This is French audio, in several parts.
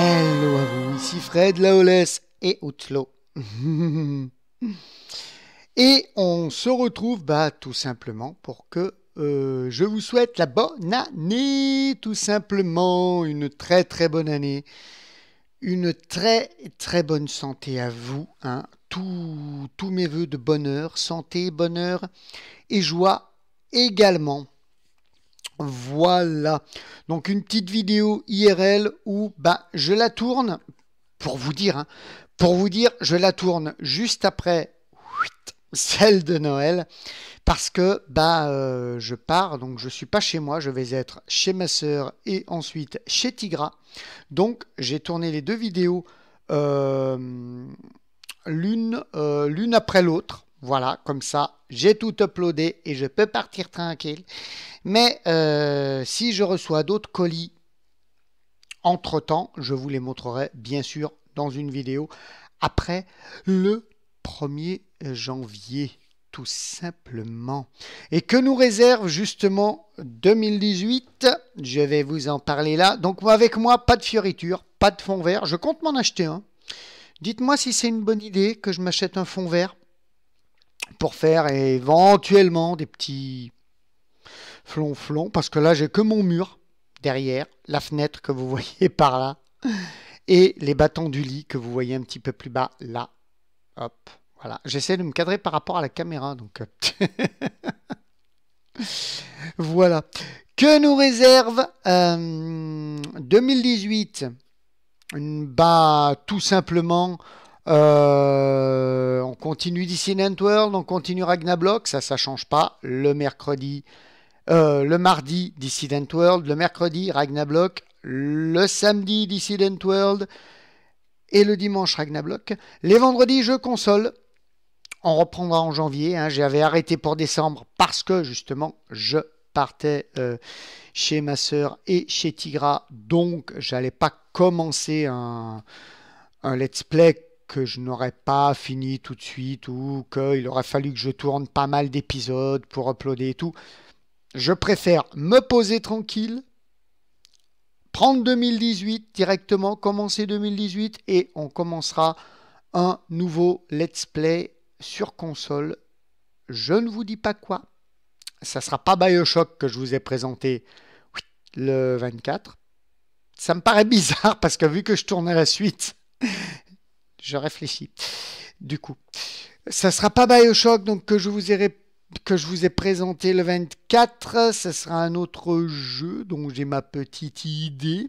Hello à vous, ici Fred Laolès et Outlo. et on se retrouve bah, tout simplement pour que euh, je vous souhaite la bonne année, tout simplement, une très très bonne année, une très très bonne santé à vous, hein. tous mes voeux de bonheur, santé, bonheur et joie également. Voilà. Donc une petite vidéo IRL où bah, je la tourne, pour vous dire, hein, pour vous dire, je la tourne juste après celle de Noël, parce que bah, euh, je pars, donc je ne suis pas chez moi, je vais être chez ma soeur et ensuite chez Tigra. Donc j'ai tourné les deux vidéos euh, euh, l'une après l'autre. Voilà, comme ça, j'ai tout uploadé et je peux partir tranquille. Mais euh, si je reçois d'autres colis, entre-temps, je vous les montrerai bien sûr dans une vidéo après le 1er janvier, tout simplement. Et que nous réserve justement 2018 Je vais vous en parler là. Donc avec moi, pas de fioriture, pas de fond vert. Je compte m'en acheter un. Dites-moi si c'est une bonne idée que je m'achète un fond vert pour faire éventuellement des petits flonflons, parce que là, j'ai que mon mur derrière, la fenêtre que vous voyez par là, et les bâtons du lit que vous voyez un petit peu plus bas là. Hop, voilà. J'essaie de me cadrer par rapport à la caméra, donc. Euh, voilà. Que nous réserve euh, 2018 Bah, tout simplement euh, on continue DC World, on continue Ragnablock, ça, ça change pas. Le mercredi, euh, le mardi, Dissident World, le mercredi, Ragnablock, le samedi, Dissident World, et le dimanche, Ragnablock. Les vendredis, je console. On reprendra en janvier. Hein. J'avais arrêté pour décembre parce que justement, je partais euh, chez ma soeur et chez Tigra. Donc, j'allais pas commencer un let's play que je n'aurais pas fini tout de suite ou qu'il aurait fallu que je tourne pas mal d'épisodes pour uploader et tout. Je préfère me poser tranquille, prendre 2018 directement, commencer 2018 et on commencera un nouveau let's play sur console. Je ne vous dis pas quoi. Ça sera pas BioShock que je vous ai présenté le 24. Ça me paraît bizarre parce que vu que je tourne la suite, je réfléchis. Du coup, ça sera pas Bioshock donc que je vous ai que je vous ai présenté le 24, ce sera un autre jeu dont j'ai ma petite idée.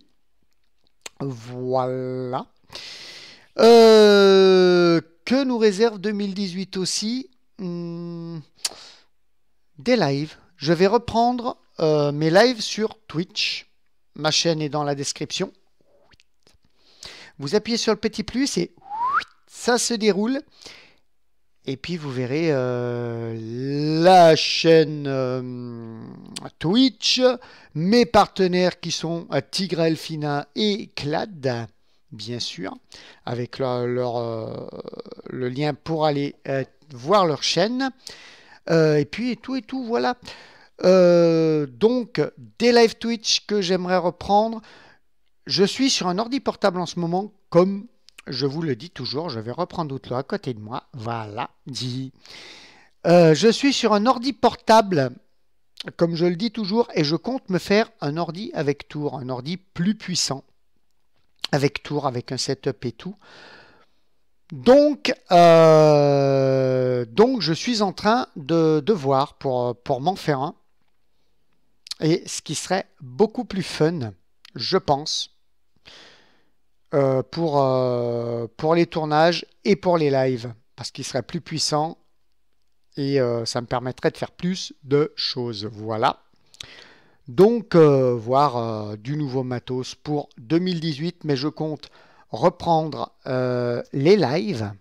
Voilà. Euh, que nous réserve 2018 aussi hmm, Des lives. Je vais reprendre euh, mes lives sur Twitch. Ma chaîne est dans la description. Vous appuyez sur le petit plus et se déroule. Et puis vous verrez euh, la chaîne euh, Twitch, mes partenaires qui sont Tigre Elfina et Clad, bien sûr, avec leur, euh, le lien pour aller voir leur chaîne. et puis et tout et tout, voilà. donc des live Twitch que j'aimerais reprendre. Je suis sur un ordi portable en ce moment, comme je vous le dis toujours, je vais reprendre Outlook à côté de moi. Voilà, dit. Euh, je suis sur un ordi portable, comme je le dis toujours, et je compte me faire un ordi avec tour, un ordi plus puissant, avec tour, avec un setup et tout. Donc, euh, donc je suis en train de, voir pour, pour m'en faire un. Et ce qui serait beaucoup plus fun, je pense. Euh, pour, euh, pour les tournages et pour les lives, parce qu'il serait plus puissant et euh, ça me permettrait de faire plus de choses. Voilà. Donc, voir du nouveau matos pour 2018, mais je compte reprendre les lives.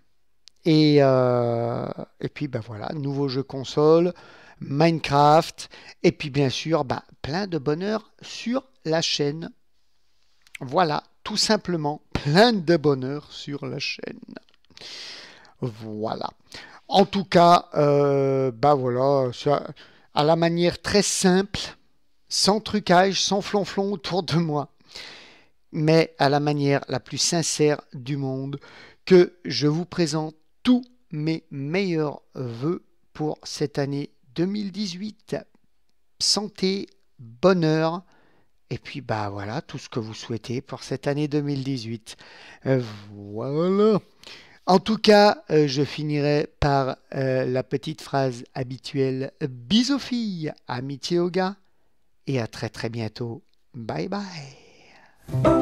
Et, et puis, ben voilà, nouveau jeu console, Minecraft, et puis bien sûr, bah, plein de bonheur sur la chaîne. Voilà, tout simplement, plein de bonheur sur la chaîne. Voilà. En tout cas, euh, bah voilà, à la manière très simple, sans trucage, sans flonflon autour de moi, mais à la manière la plus sincère du monde, que je vous présente tous mes meilleurs voeux pour cette année 2018. Santé, bonheur, et puis bah voilà, tout ce que vous souhaitez pour cette année 2018. Euh, voilà. En tout cas, euh, je finirai par euh, la petite phrase habituelle. Bisous filles, amitié aux gars, et à très très bientôt. Bye bye.